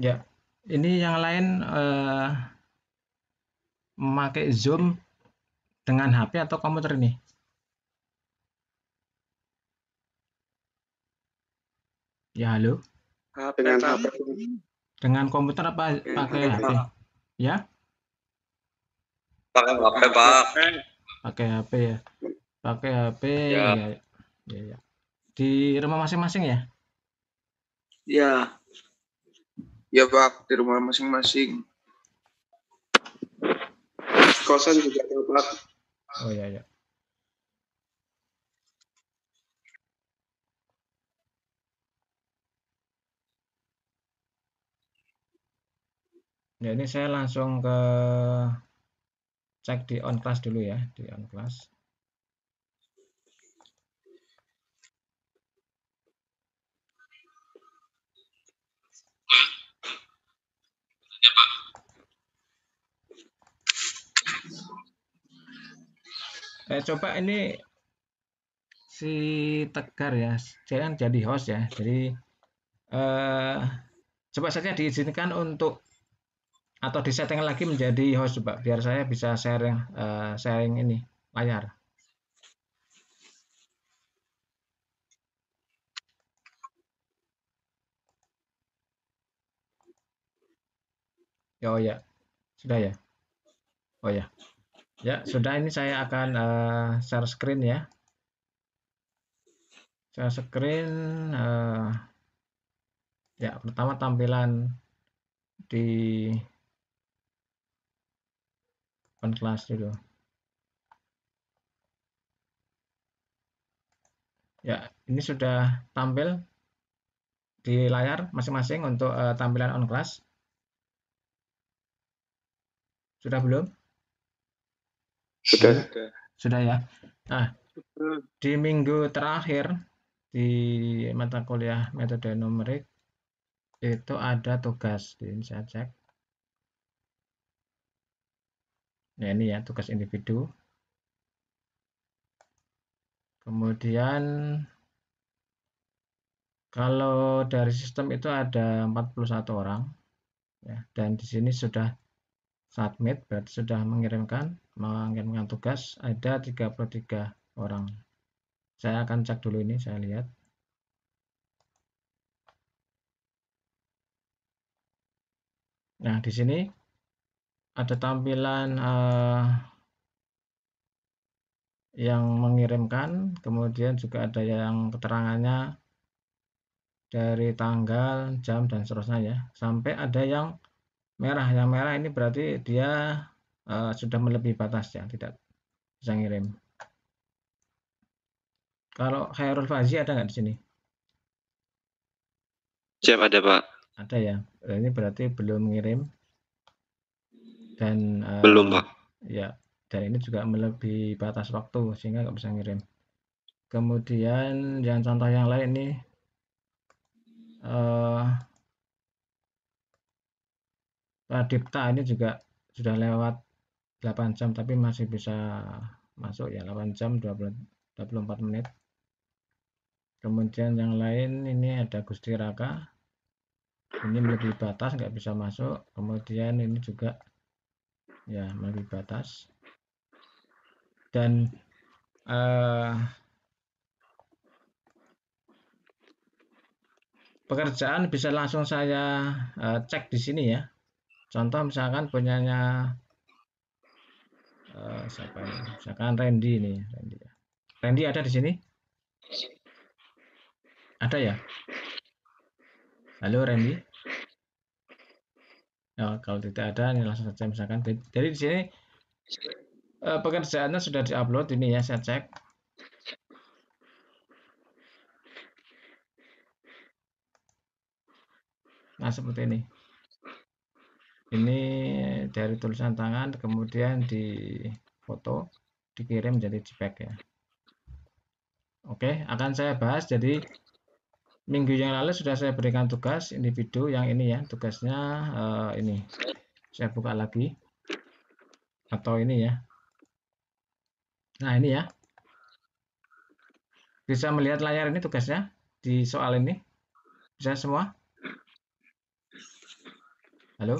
Ya, ini yang lain eh, memakai zoom dengan HP atau komputer ini. Ya, halo. Dengan HP. Dengan komputer apa pakai HP? Ya? Pakai HP, Pak. Pakai HP ya. Pakai HP. Ya. ya, ya. ya. Di rumah masing-masing ya? Ya. Ya Pak, di rumah masing-masing. Kosan juga ada Pak. Oh iya, iya. Ya, ini saya langsung ke cek di on class dulu ya, di on class. saya coba ini si Tegar ya jangan jadi host ya jadi eh, coba saja diizinkan untuk atau di disetting lagi menjadi host coba biar saya bisa sharing eh, sharing ini layar ya, Oh ya, sudah ya. Oh ya. Ya, sudah ini saya akan uh, share screen ya. Share screen uh, ya, pertama tampilan di open class dulu. Ya, ini sudah tampil di layar masing-masing untuk uh, tampilan on class. Sudah belum? Sudah. Sudah ya. Nah, di minggu terakhir di mata kuliah metode numerik itu ada tugas ini saya cek nah ini ya tugas individu kemudian kalau dari sistem itu ada 41 orang ya, dan di sini sudah submit berarti sudah mengirimkan mengirimkan tugas ada 33 orang. Saya akan cek dulu ini, saya lihat. Nah, di sini ada tampilan uh, yang mengirimkan, kemudian juga ada yang keterangannya dari tanggal, jam, dan seterusnya ya. Sampai ada yang merah. Yang merah ini berarti dia Eh, sudah melebihi batas ya tidak bisa ngirim. Kalau Khairul Fazi ada nggak di sini? Siap ada Pak. Ada ya. Nah, ini berarti belum ngirim dan eh, belum Pak. Ya. Dan ini juga melebihi batas waktu sehingga nggak bisa ngirim. Kemudian yang contoh yang lain nih uh, Dipta ini juga sudah lewat 8 jam tapi masih bisa masuk ya 8 jam 20, 24 menit kemudian yang lain ini ada Gusti Raka ini melebihi batas nggak bisa masuk kemudian ini juga ya melebihi batas dan uh, pekerjaan bisa langsung saya uh, cek di sini ya contoh misalkan punyanya Eh, siapa ini? Misalkan Randy ini, Randy. Randy ada di sini? Ada ya? Halo Randy. Ya, kalau tidak ada ini langsung saja misalkan. Jadi di sini uh, pekerjaannya sudah diupload ini ya, saya cek. Nah, seperti ini ini dari tulisan tangan kemudian di foto dikirim jadi JPEG ya Oke akan saya bahas jadi minggu yang lalu sudah saya berikan tugas individu yang ini ya tugasnya uh, ini saya buka lagi atau ini ya Nah ini ya bisa melihat layar ini tugasnya di soal ini bisa semua Halo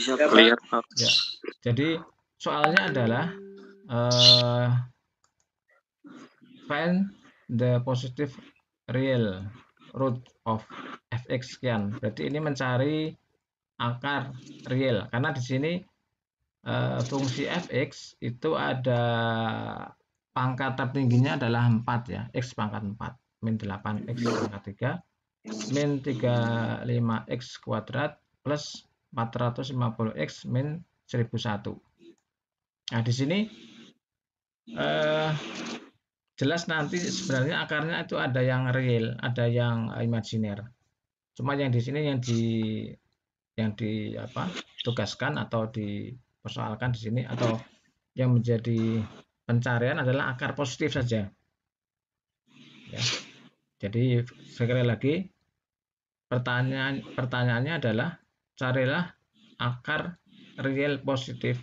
bisa clear. Ya. Jadi soalnya adalah uh, find the positive real root of fx sekian. Berarti ini mencari akar real karena di sini uh, fungsi fx itu ada pangkat tertingginya adalah 4 ya, x pangkat 4, min 8 x pangkat 3, min 35 x kuadrat plus 450x min 1001. Nah, di sini eh, jelas nanti sebenarnya akarnya itu ada yang real, ada yang imajiner. Cuma yang di sini yang di yang di apa? tugaskan atau dipersoalkan di sini atau yang menjadi pencarian adalah akar positif saja. Ya. Jadi sekali lagi pertanyaan pertanyaannya adalah carilah akar real positif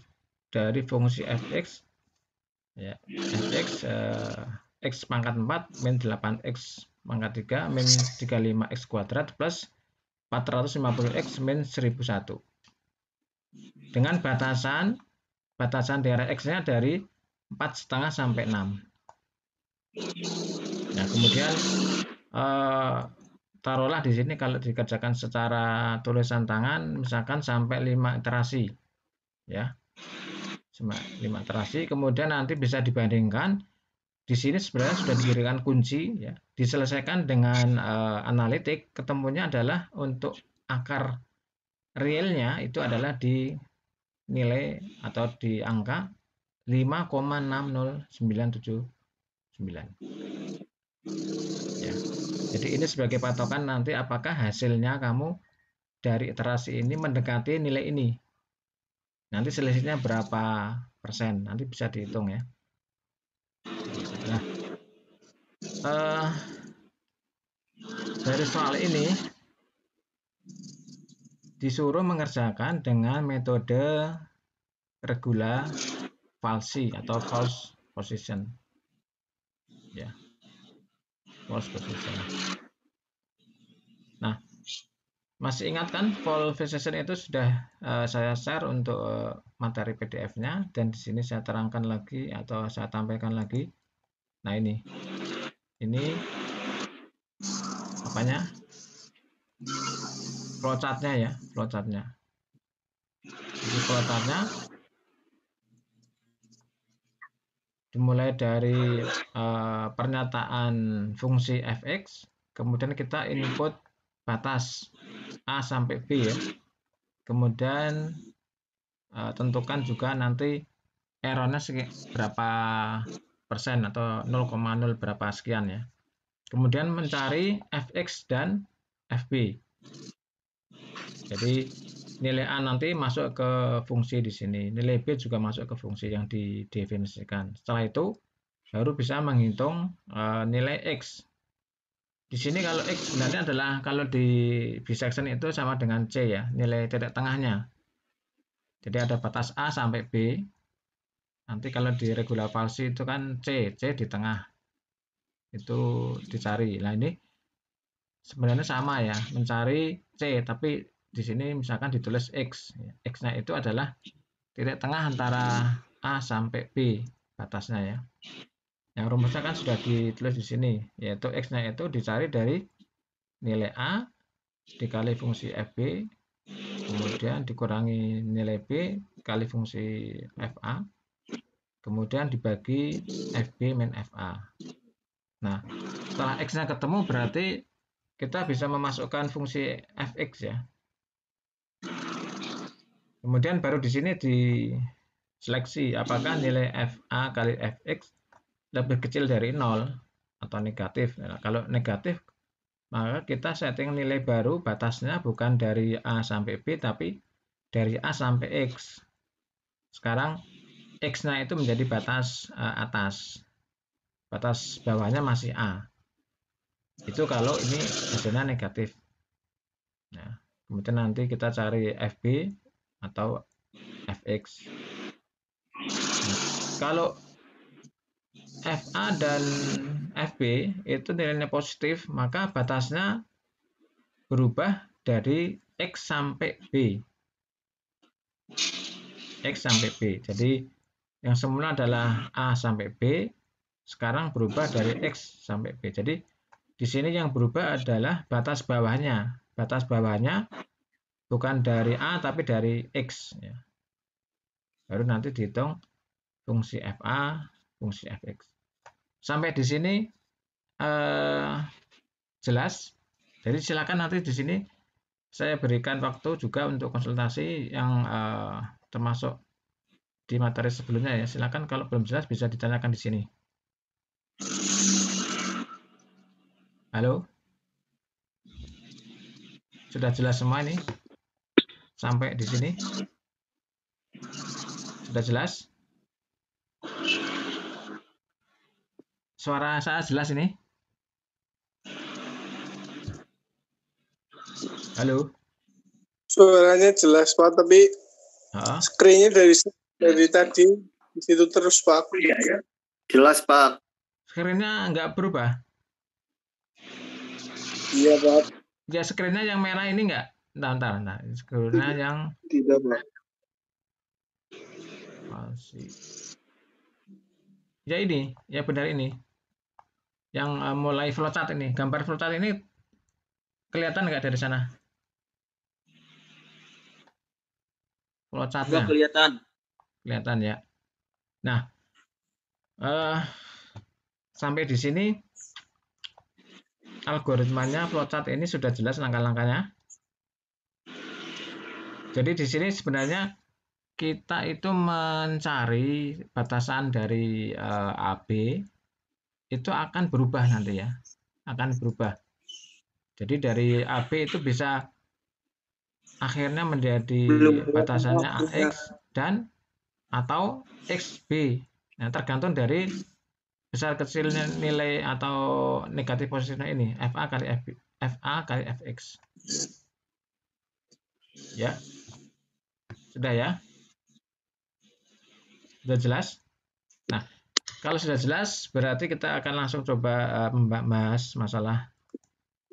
dari fungsi fx ya fx eh, x pangkat 4 min 8x pangkat 3 min 35x kuadrat plus 450x min 1001 dengan batasan batasan daerah x-nya dari setengah sampai 6 nah kemudian eh, taruhlah di sini kalau dikerjakan secara tulisan tangan misalkan sampai 5 iterasi ya 5 iterasi kemudian nanti bisa dibandingkan di sini sebenarnya sudah diberikan kunci ya diselesaikan dengan e, analitik ketemunya adalah untuk akar realnya itu adalah di nilai atau di angka 5,60979 Ya. Jadi ini sebagai patokan nanti apakah hasilnya kamu dari iterasi ini mendekati nilai ini. Nanti selisihnya berapa persen, nanti bisa dihitung ya. Nah, eh, dari soal ini disuruh mengerjakan dengan metode regula falsi atau false position false position. Nah, masih ingat kan false position itu sudah uh, saya share untuk uh, materi PDF-nya dan di sini saya terangkan lagi atau saya tampilkan lagi. Nah, ini. Ini apanya? Flowchartnya ya, flowchartnya. Jadi flowchartnya dimulai dari uh, pernyataan fungsi fx, kemudian kita input batas a sampai b ya. Kemudian uh, tentukan juga nanti errornya berapa persen atau 0,0 berapa sekian ya. Kemudian mencari fx dan fb. Jadi nilai A nanti masuk ke fungsi di sini, nilai B juga masuk ke fungsi yang didefinisikan. Setelah itu baru bisa menghitung uh, nilai X. Di sini kalau X sebenarnya adalah kalau di bisection itu sama dengan C ya, nilai titik tengahnya. Jadi ada batas A sampai B. Nanti kalau di regula falsi itu kan C, C di tengah. Itu dicari. Nah ini sebenarnya sama ya, mencari C tapi di sini misalkan ditulis X. Ya. X-nya itu adalah titik tengah antara A sampai B batasnya ya. Yang rumusnya kan sudah ditulis di sini, yaitu X-nya itu dicari dari nilai A dikali fungsi FB, kemudian dikurangi nilai B kali fungsi FA, kemudian dibagi FB min FA. Nah, setelah X-nya ketemu berarti kita bisa memasukkan fungsi fx ya Kemudian baru di sini di seleksi apakah nilai FA kali FX lebih kecil dari 0 atau negatif. Nah, kalau negatif maka kita setting nilai baru batasnya bukan dari A sampai B tapi dari A sampai X. Sekarang X-nya itu menjadi batas uh, atas. Batas bawahnya masih A. Itu kalau ini hasilnya negatif. Nah, kemudian nanti kita cari FB atau fx. Nah, kalau FA dan FB itu nilainya positif, maka batasnya berubah dari X sampai B. X sampai B. Jadi yang semula adalah A sampai B, sekarang berubah dari X sampai B. Jadi di sini yang berubah adalah batas bawahnya. Batas bawahnya bukan dari A tapi dari X ya. baru nanti dihitung fungsi FA fungsi fx sampai di sini eh, jelas jadi silakan nanti di sini saya berikan waktu juga untuk konsultasi yang eh, termasuk di materi sebelumnya ya silakan kalau belum jelas bisa ditanyakan di sini halo sudah jelas semua ini Sampai di sini. Sudah jelas? Suara saya jelas ini? Halo. Suaranya jelas Pak, tapi ha? screennya dari dari tadi di terus Pak. ya, ya. Jelas Pak. Screennya nggak berubah? Iya Pak. Ya screennya yang merah ini nggak? Entah, entah, entah. Sebenarnya yang tidak masih. Ya ini, ya benar ini. Yang uh, mulai flowchart ini, gambar flowchart ini kelihatan nggak dari sana? Flowchartnya. Enggak kelihatan. Kelihatan ya. Nah, uh, sampai di sini algoritmanya flowchart ini sudah jelas langkah-langkahnya. Jadi di sini sebenarnya kita itu mencari batasan dari uh, eh, AB itu akan berubah nanti ya, akan berubah. Jadi dari AB itu bisa akhirnya menjadi batasannya AX dan atau XB. Nah, tergantung dari besar kecilnya nilai atau negatif positifnya ini, FA kali FB, FA kali FX. Ya. Sudah ya? Sudah jelas? Nah, kalau sudah jelas berarti kita akan langsung coba membahas eh, masalah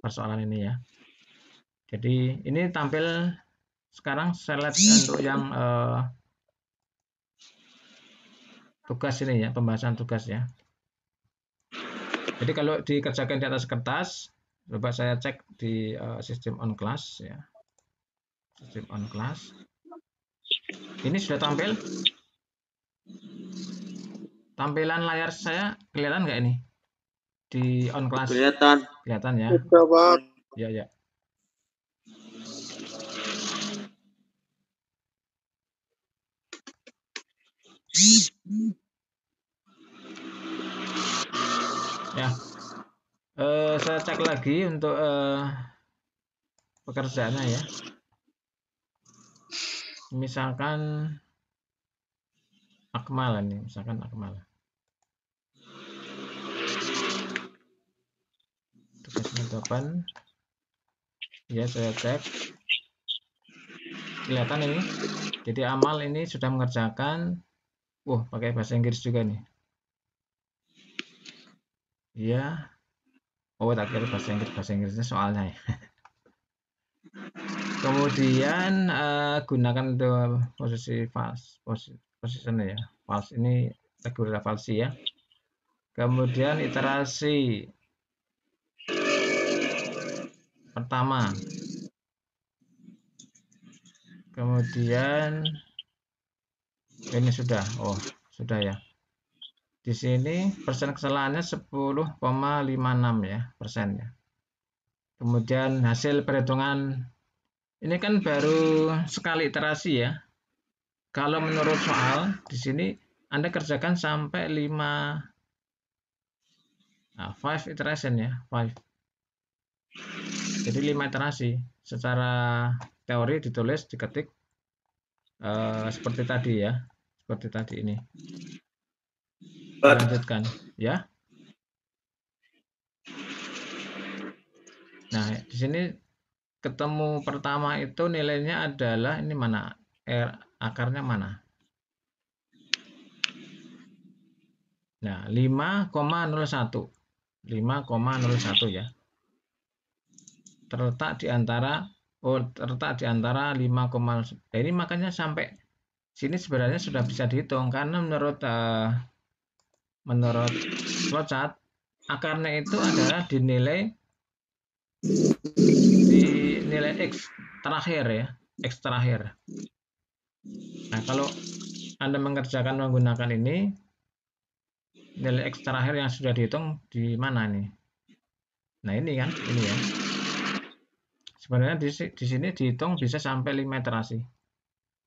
persoalan ini ya. Jadi ini tampil sekarang saya select untuk yang uh, tugas ini ya, pembahasan tugas ya. Jadi kalau dikerjakan di atas kertas, coba saya cek di uh, sistem on class ya. Sistem on class. Ini sudah tampil. Tampilan layar saya kelihatan nggak ini? Di on class. Kelihatan. Kelihatan ya. Iya, iya. Ya, ya. Ya, uh, saya cek lagi untuk uh, pekerjaannya ya misalkan Akmal nih, misalkan Akmal. Tugasnya kapan? Ya, saya cek. Kelihatan ini. Jadi Amal ini sudah mengerjakan Wah, pakai bahasa Inggris juga nih. Iya. Oh, tak kira bahasa Inggris, bahasa Inggrisnya soalnya ya. kemudian uh, gunakan the posisi false posisi position ya false ini tegur falsi ya kemudian iterasi pertama kemudian ini sudah oh sudah ya di sini persen kesalahannya 10,56 ya persennya kemudian hasil perhitungan ini kan baru sekali iterasi ya. Kalau menurut soal di sini Anda kerjakan sampai 5 nah, 5 iteration ya, 5. Jadi 5 iterasi. Secara teori ditulis diketik eh, seperti tadi ya. Seperti tadi ini. Lanjutkan ya. Nah, di sini ketemu pertama itu nilainya adalah ini mana R er, akarnya mana nah 5,01 5,01 ya terletak di antara oh terletak di antara 5, nah, ini makanya sampai sini sebenarnya sudah bisa dihitung karena menurut uh, menurut flowchart akarnya itu adalah dinilai nilai X terakhir ya, X terakhir. Nah, kalau Anda mengerjakan menggunakan ini, nilai X terakhir yang sudah dihitung di mana nih? Nah, ini kan, ini ya. Sebenarnya di, di sini dihitung bisa sampai 5 iterasi.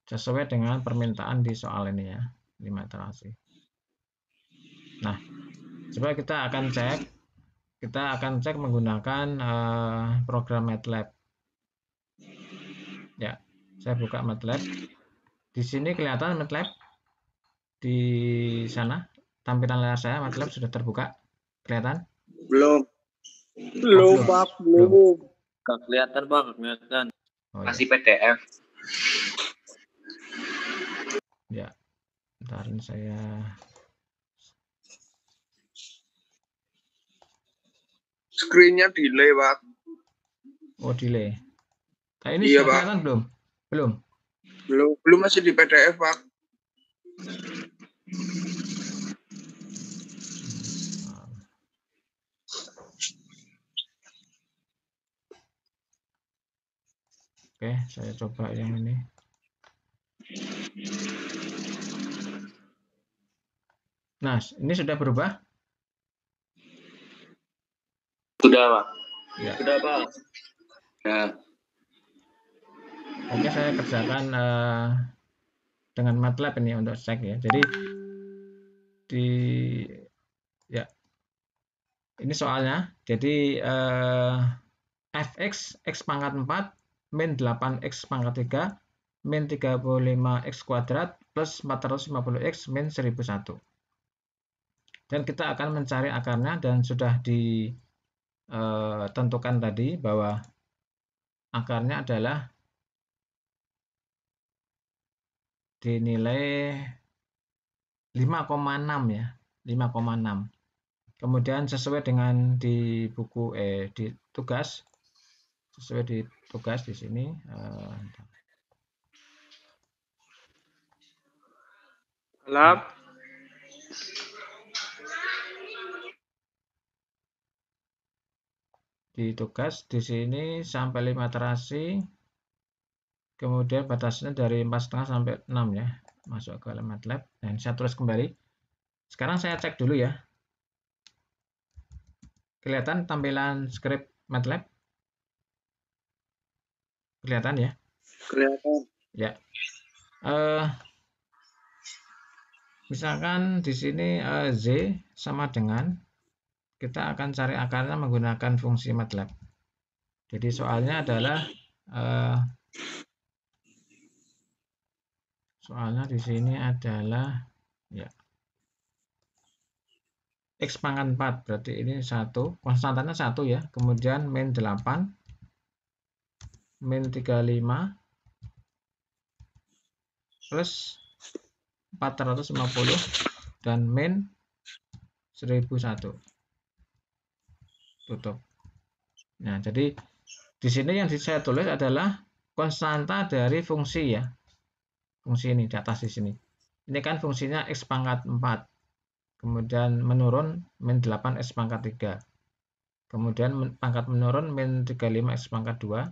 Sesuai dengan permintaan di soal ini ya, 5 iterasi. Nah, coba kita akan cek kita akan cek menggunakan uh, program MATLAB. Ya, saya buka MATLAB. Di sini kelihatan MATLAB di sana tampilan layar saya MATLAB sudah terbuka. Kelihatan? Belum. Belum, oh, Pak, belum. nggak kelihatan, Bang, kelihatan. Oh, iya. Masih PDF. Ya. ntar saya Screennya delay, Pak. Oh, delay. Nah, ini iya, Pak. belum? Belum. Belum, belum masih di PDF, Pak. Oke, saya coba yang ini. Nah, ini sudah berubah? Sudah, Pak. Ya. Sudah, Pak. Ya. Oke, saya kerjakan uh, dengan MATLAB ini untuk cek ya. Jadi di ya ini soalnya. Jadi uh, eh, fx x pangkat 4 min 8 x pangkat 3 min 35x kuadrat plus 450x min 1001. Dan kita akan mencari akarnya dan sudah ditentukan eh, tadi bahwa akarnya adalah dinilai 5,6 ya 5,6 kemudian sesuai dengan di buku eh di tugas sesuai di tugas di sini eh, Lab. Nah. Di tugas di sini sampai 5 terasi kemudian batasnya dari 4,5 sampai 6 ya masuk ke MATLAB lab dan saya tulis kembali sekarang saya cek dulu ya kelihatan tampilan script MATLAB kelihatan ya kelihatan ya uh, misalkan di sini uh, z sama dengan kita akan cari akarnya menggunakan fungsi MATLAB jadi soalnya adalah uh, Soalnya di sini adalah ya X pangkat 4 berarti ini satu konstantanya satu ya kemudian min 8 min 35 plus 450 dan min 1001 tutup nah jadi di sini yang saya tulis adalah konstanta dari fungsi ya fungsi ini di atas di sini. Ini kan fungsinya x pangkat 4. Kemudian menurun min 8 x pangkat 3. Kemudian pangkat menurun min 35 x pangkat 2.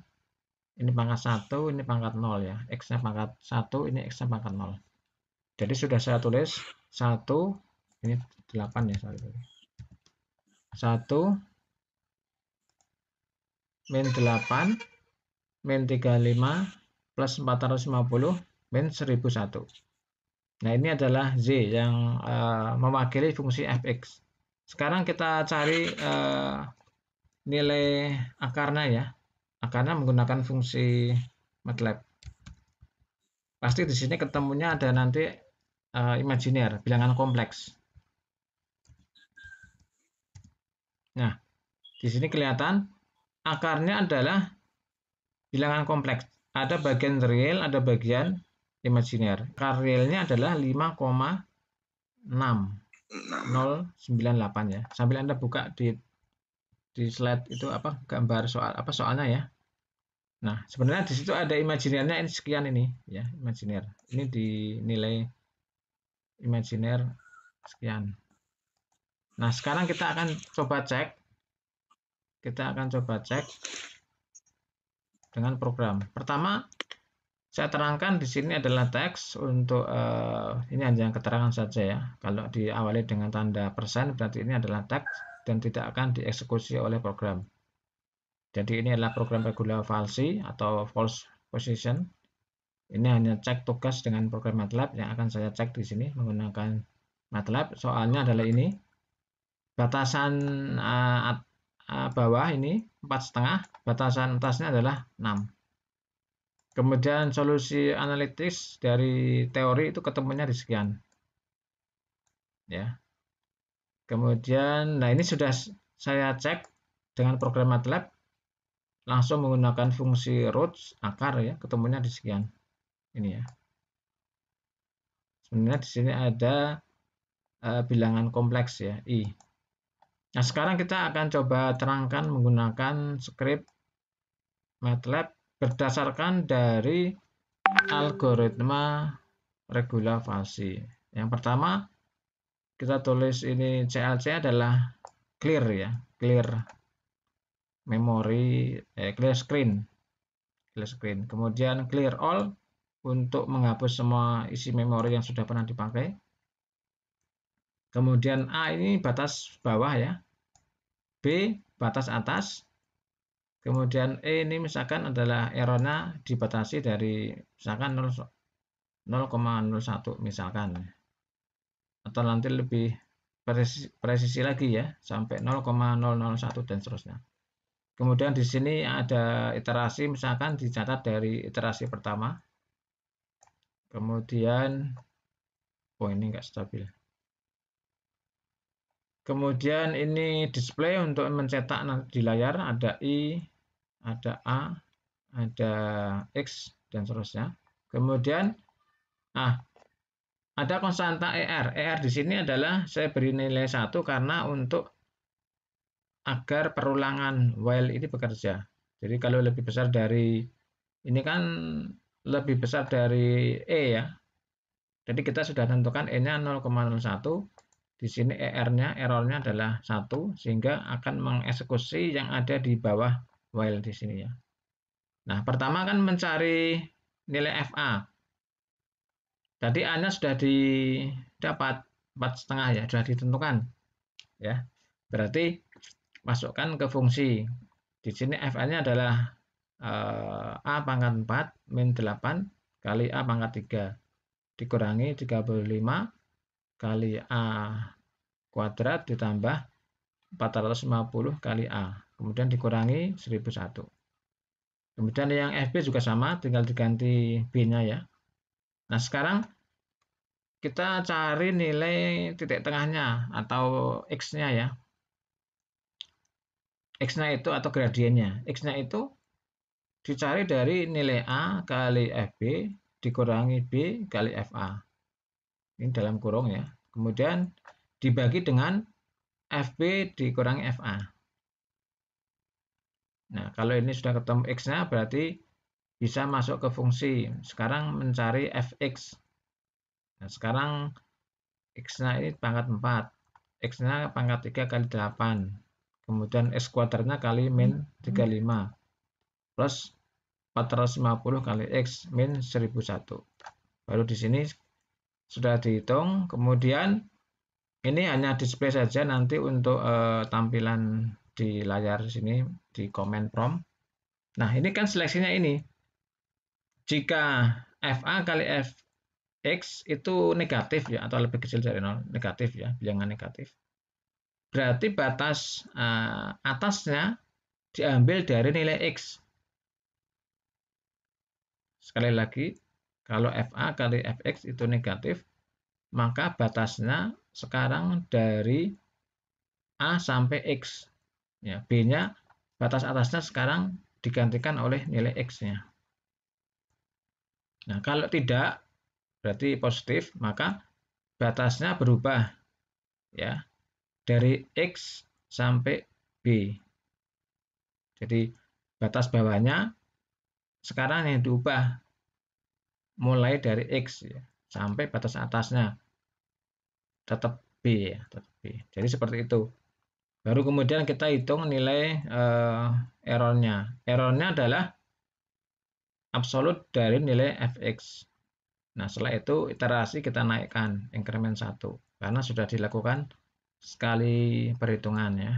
Ini pangkat 1, ini pangkat 0 ya. X-nya pangkat 1, ini X-nya pangkat 0. Jadi sudah saya tulis 1, ini 8 ya. Sorry. 1, min 8, min 35, plus 450, min 1001 nah ini adalah z yang uh, mewakili fungsi fx sekarang kita cari uh, nilai akarnya ya akarnya menggunakan fungsi MATLAB pasti di sini ketemunya ada nanti uh, imajiner bilangan kompleks nah di sini kelihatan akarnya adalah bilangan kompleks. Ada bagian real, ada bagian imajiner. Karilnya adalah 5,6098 ya. Sambil Anda buka di di slide itu apa gambar soal apa soalnya ya. Nah, sebenarnya di situ ada imajinernya ini sekian ini ya, imajiner. Ini dinilai imajiner sekian. Nah, sekarang kita akan coba cek kita akan coba cek dengan program. Pertama, saya terangkan di sini adalah teks untuk uh, ini hanya keterangan saja ya. Kalau diawali dengan tanda persen berarti ini adalah teks dan tidak akan dieksekusi oleh program. Jadi ini adalah program regular falsi atau false position. Ini hanya cek tugas dengan program MATLAB yang akan saya cek di sini menggunakan MATLAB. Soalnya adalah ini batasan uh, uh, bawah ini empat setengah, batasan atasnya adalah 6 Kemudian solusi analitis dari teori itu ketemunya di sekian. Ya. Kemudian, nah ini sudah saya cek dengan program MATLAB langsung menggunakan fungsi roots akar ya, ketemunya di sekian. Ini ya. Sebenarnya di sini ada uh, bilangan kompleks ya, i. Nah, sekarang kita akan coba terangkan menggunakan script MATLAB berdasarkan dari algoritma regula fasi. Yang pertama kita tulis ini CLC adalah clear ya, clear memory eh, clear screen. Clear screen. Kemudian clear all untuk menghapus semua isi memori yang sudah pernah dipakai. Kemudian A ini batas bawah ya. B batas atas. Kemudian E ini misalkan adalah errornya dibatasi dari misalkan 0,01 misalkan. Atau nanti lebih presisi, presisi lagi ya, sampai 0,001 dan seterusnya. Kemudian di sini ada iterasi misalkan dicatat dari iterasi pertama. Kemudian, oh ini nggak stabil. Kemudian ini display untuk mencetak di layar ada I, ada A, ada X, dan seterusnya. Kemudian, ah, ada konstanta ER. ER di sini adalah saya beri nilai 1 karena untuk agar perulangan while ini bekerja. Jadi kalau lebih besar dari, ini kan lebih besar dari E ya. Jadi kita sudah tentukan E-nya 0,01. Di sini ER-nya, error-nya adalah satu sehingga akan mengeksekusi yang ada di bawah while di sini ya. Nah, pertama kan mencari nilai FA. Tadi A-nya sudah didapat 4,5 ya, sudah ditentukan. Ya, berarti masukkan ke fungsi. Di sini FA-nya adalah eh, A pangkat 4 min 8 kali A pangkat 3 dikurangi 35 kali A kuadrat ditambah 450 kali A kemudian dikurangi 1001. Kemudian yang FB juga sama, tinggal diganti B-nya ya. Nah, sekarang kita cari nilai titik tengahnya atau X-nya ya. X-nya itu atau gradiennya. X-nya itu dicari dari nilai A kali FB dikurangi B kali FA. Ini dalam kurung ya. Kemudian dibagi dengan FB dikurangi FA. Nah, kalau ini sudah ketemu x-nya berarti bisa masuk ke fungsi. Sekarang mencari fx. Nah, sekarang x-nya ini pangkat 4. X-nya pangkat 3 kali 8. Kemudian x kuadratnya kali min 35. Plus 450 kali x min 1001. Baru di sini sudah dihitung. Kemudian ini hanya display saja nanti untuk uh, tampilan di layar sini di comment prompt. Nah, ini kan seleksinya ini. Jika FA kali FX itu negatif ya atau lebih kecil dari nol, negatif ya, bilangan negatif. Berarti batas uh, atasnya diambil dari nilai X. Sekali lagi, kalau FA kali FX itu negatif, maka batasnya sekarang dari A sampai X. Ya, B-nya batas atasnya sekarang digantikan oleh nilai X-nya. Nah, kalau tidak berarti positif, maka batasnya berubah ya dari X sampai B. Jadi batas bawahnya sekarang yang diubah mulai dari X ya, sampai batas atasnya tetap B ya, tetap B. Jadi seperti itu. Baru kemudian kita hitung nilai uh, errornya. Errornya adalah absolut dari nilai fx. Nah, setelah itu iterasi kita naikkan increment 1 karena sudah dilakukan sekali perhitungan ya.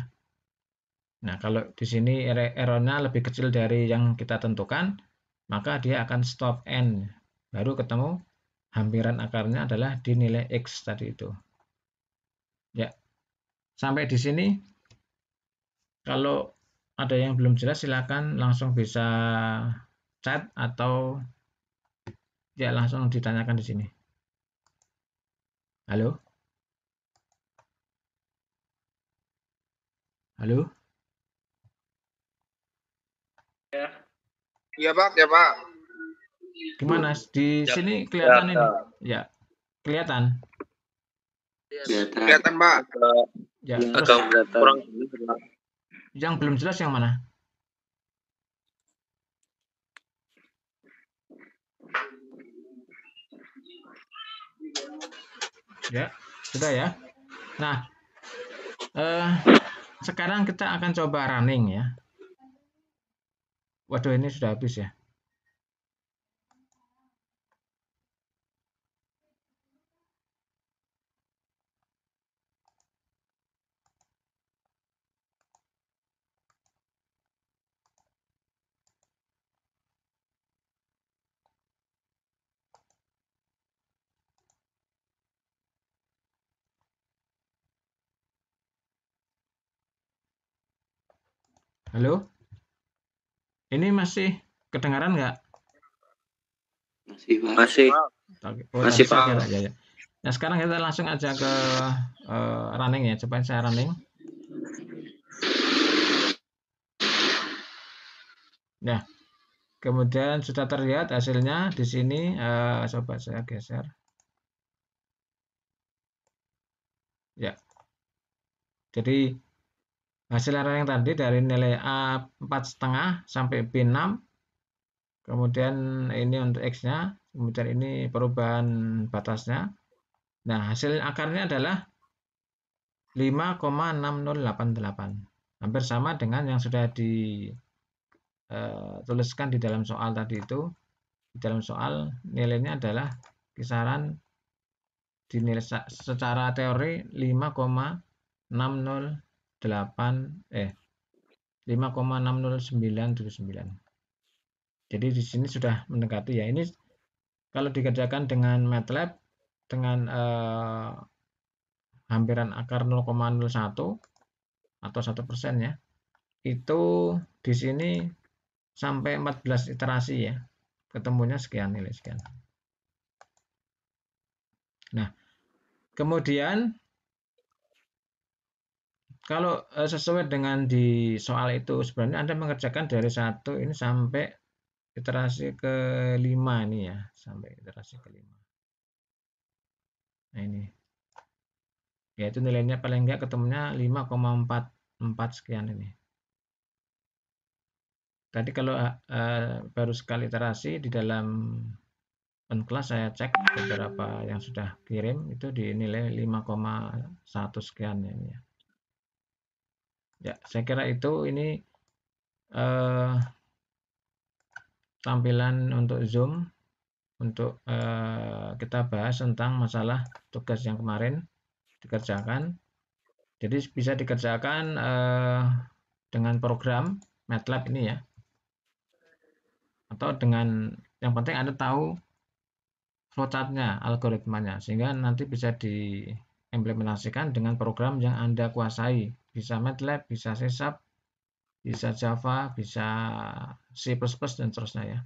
Nah, kalau di sini er-, errornya lebih kecil dari yang kita tentukan, maka dia akan stop n. Baru ketemu hampiran akarnya adalah di nilai x tadi itu. Ya. Sampai di sini kalau ada yang belum jelas silakan langsung bisa chat atau ya langsung ditanyakan di sini. Halo? Halo? Ya. Iya, Pak. Ya, Pak. Gimana? Di ya, sini ya, kelihatan ya, ini? Ya. Kelihatan. Kelihatan, Pak. Ya, terus. Agak kurang yang belum jelas yang mana? Ya, sudah ya. Nah, eh, sekarang kita akan coba running ya. Waduh, ini sudah habis ya. Halo? Ini masih kedengaran nggak? Masih, Masih. Oh, masih, Pak. Ya, ya. Nah, sekarang kita langsung aja ke uh, running ya. Coba saya running. Nah, kemudian sudah terlihat hasilnya di sini. Uh, coba saya geser. Ya. Jadi hasil error yang tadi dari nilai A 4,5 sampai B6 kemudian ini untuk X-nya kemudian ini perubahan batasnya nah hasil akarnya adalah 5,6088 hampir sama dengan yang sudah dituliskan eh, di dalam soal tadi itu di dalam soal nilainya adalah kisaran dinilai secara teori 5,60 8 eh 5,60979. Jadi di sini sudah mendekati ya. Ini kalau dikerjakan dengan MATLAB dengan eh, hampiran akar 0,01 atau satu persen ya, itu di sini sampai 14 iterasi ya, ketemunya sekian nilai sekian. Nah, kemudian kalau eh, sesuai dengan di soal itu sebenarnya Anda mengerjakan dari satu ini sampai iterasi lima ini ya sampai iterasi lima. nah ini yaitu nilainya paling enggak ketemunya 5,44 sekian ini tadi kalau uh, baru sekali iterasi di dalam kelas saya cek beberapa yang sudah kirim itu dinilai 5,1 sekian ini ya ya saya kira itu ini uh, tampilan untuk zoom untuk uh, kita bahas tentang masalah tugas yang kemarin dikerjakan jadi bisa dikerjakan uh, dengan program MATLAB ini ya atau dengan yang penting anda tahu flowchartnya algoritmanya sehingga nanti bisa diimplementasikan dengan program yang anda kuasai bisa MATLAB, bisa C bisa Java, bisa C++ dan seterusnya ya.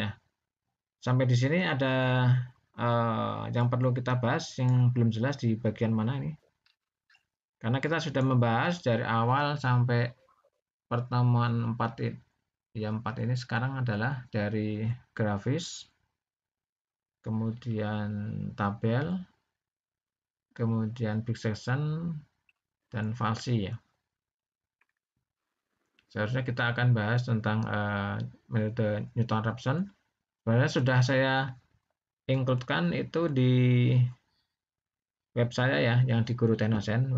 Nah, sampai di sini ada uh, yang perlu kita bahas yang belum jelas di bagian mana ini. Karena kita sudah membahas dari awal sampai pertemuan 4 ini. Yang 4 ini sekarang adalah dari grafis, kemudian tabel, kemudian big section, dan falsi ya. Seharusnya kita akan bahas tentang uh, metode Newton-Raphson. Sebenarnya sudah saya includekan itu di web saya ya, yang di Guru Tenosen,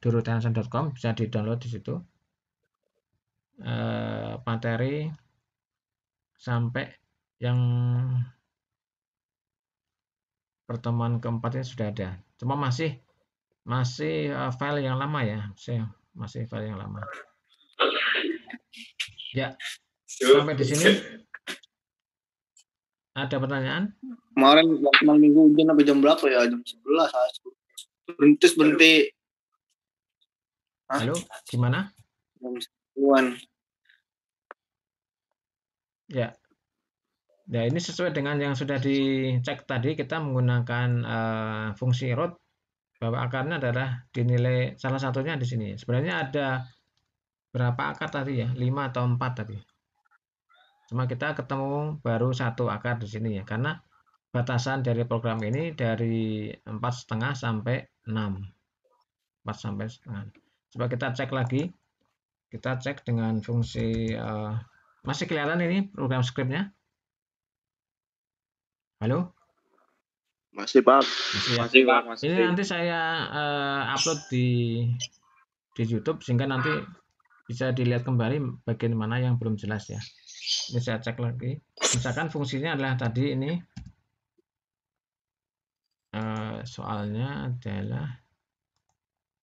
gurutenosen.com bisa di-download di situ. Uh, materi sampai yang pertemuan keempatnya sudah ada. Cuma masih Eh, ya? masih file yang lama ya, saya masih file yang lama. Ya, sampai di sini. Ada pertanyaan? Kemarin malam minggu hujan sampai jam berapa ya? Jam sebelas Berhenti berhenti. Halo, gimana? Jam Ya. Ya, ini sesuai dengan yang sudah dicek tadi kita menggunakan uh, fungsi root bahwa akarnya adalah dinilai salah satunya di sini. Sebenarnya ada berapa akar tadi ya? 5 atau 4 tadi. Cuma kita ketemu baru satu akar di sini ya, karena batasan dari program ini dari empat setengah sampai 6. 4 sampai setengah. Coba kita cek lagi. Kita cek dengan fungsi uh, masih kelihatan ini program scriptnya. Halo? Masih Pak. Masih, ya. masih Pak. Masih. Ini nanti saya uh, upload di di YouTube sehingga nanti bisa dilihat kembali bagian mana yang belum jelas ya. Ini saya cek lagi. Misalkan fungsinya adalah tadi ini uh, soalnya adalah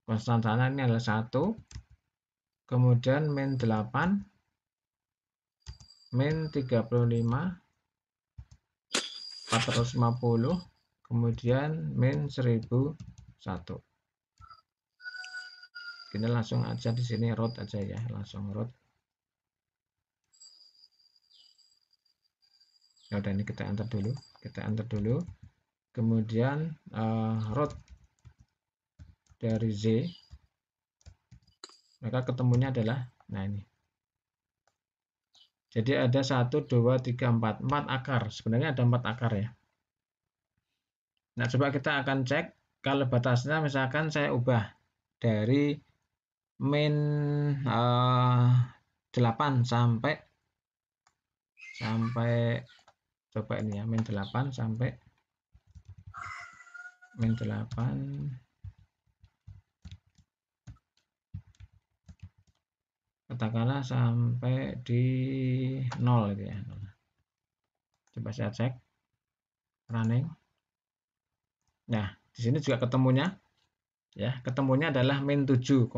konstan ini adalah satu, kemudian min 8, min 35, 450, kemudian min 1001 kita langsung aja di sini root aja ya langsung root ya udah ini kita enter dulu kita enter dulu kemudian uh, root dari Z maka ketemunya adalah nah ini jadi ada 1, 2, 3, 4 4 akar sebenarnya ada 4 akar ya Nah, coba kita akan cek kalau batasnya misalkan saya ubah dari min uh, eh, 8 sampai sampai coba ini ya min 8 sampai min 8 katakanlah sampai di 0 gitu ya. Coba saya cek running. Nah, di sini juga ketemunya ya, ketemunya adalah min 7,4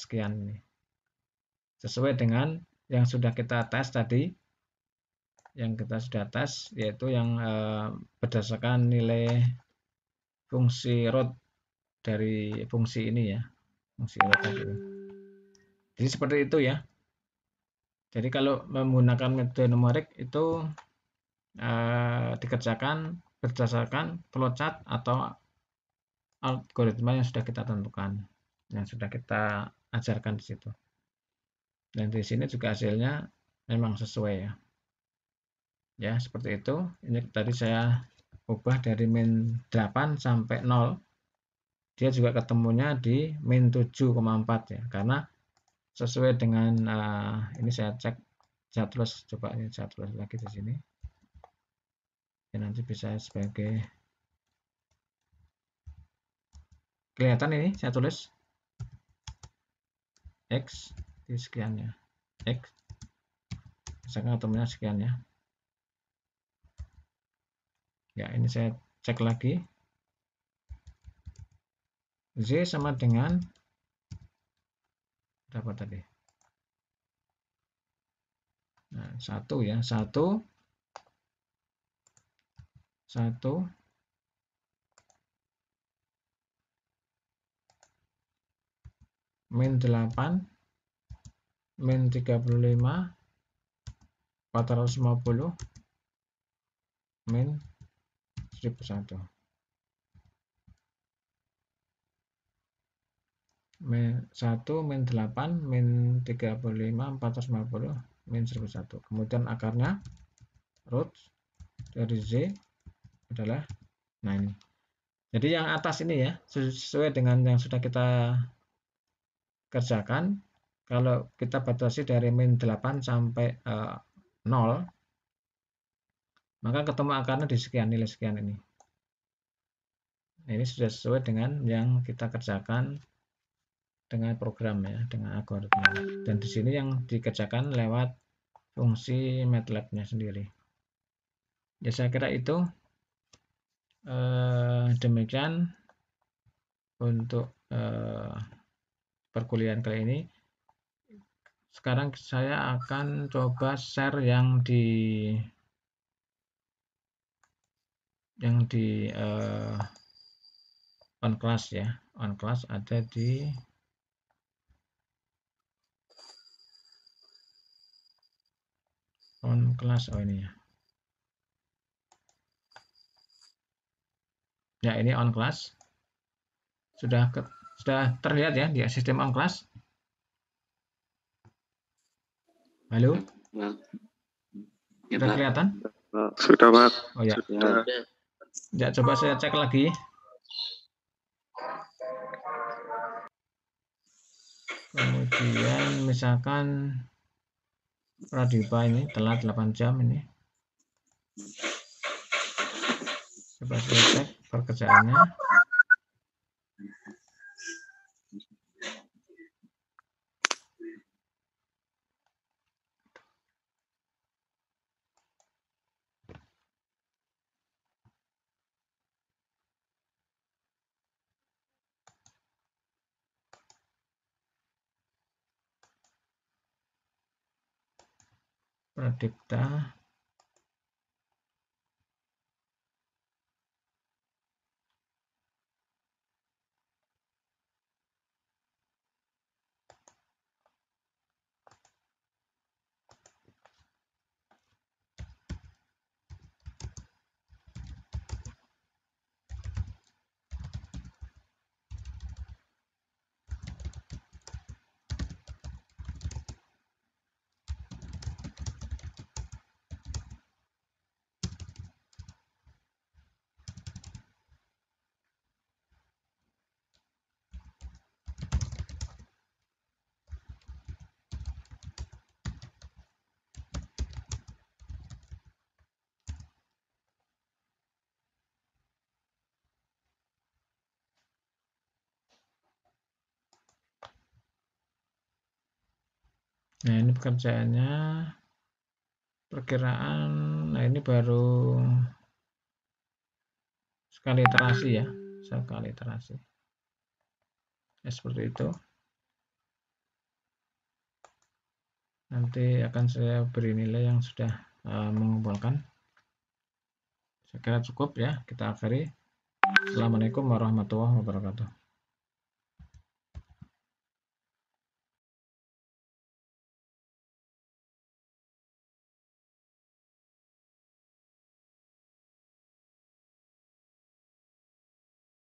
sekian ini. Sesuai dengan yang sudah kita tes tadi yang kita sudah tes yaitu yang e, berdasarkan nilai fungsi root dari fungsi ini ya fungsi root tadi jadi seperti itu ya jadi kalau menggunakan metode numerik itu e, dikerjakan berdasarkan flowchart atau algoritma yang sudah kita tentukan, yang sudah kita ajarkan di situ. Dan di sini juga hasilnya memang sesuai ya. Ya, seperti itu. Ini tadi saya ubah dari min 8 sampai 0. Dia juga ketemunya di min 7,4 ya, karena sesuai dengan uh, ini saya cek saya tulis coba ini saya tulis lagi di sini ya nanti bisa sebagai kelihatan ini saya tulis x di sekian ya x misalkan ketemunya sekiannya ya ini saya cek lagi z sama dengan berapa tadi nah satu ya satu satu min 8 min 35 450 min 1001 min 1 min 8 min 35 450 min 1001 kemudian akarnya root dari Z adalah nah ini jadi yang atas ini ya sesuai dengan yang sudah kita kerjakan kalau kita batasi dari min 8 sampai uh, eh, 0 maka ketemu akarnya di sekian nilai sekian ini nah, ini sudah sesuai dengan yang kita kerjakan dengan program ya dengan algoritma dan di sini yang dikerjakan lewat fungsi matlab sendiri ya saya kira itu Eh, demikian untuk eh, perkuliahan kali ini. Sekarang saya akan coba share yang di yang di uh, on class ya. On class ada di on class oh ini ya. Ya, ini on class. Sudah ke, sudah terlihat ya di sistem on class. Halo? kita sudah kelihatan? Sudah, Pak. Oh ya. Sudah. Ya, coba saya cek lagi. Kemudian misalkan Pradipa ini telat 8 jam ini. Coba saya cek pekerjaannya. predikta. Nah, ini pekerjaannya perkiraan. Nah, ini baru sekali iterasi ya, sekali iterasi. Ya, seperti itu. Nanti akan saya beri nilai yang sudah uh, mengumpulkan. Saya kira cukup ya, kita akhiri. Assalamualaikum warahmatullahi wabarakatuh.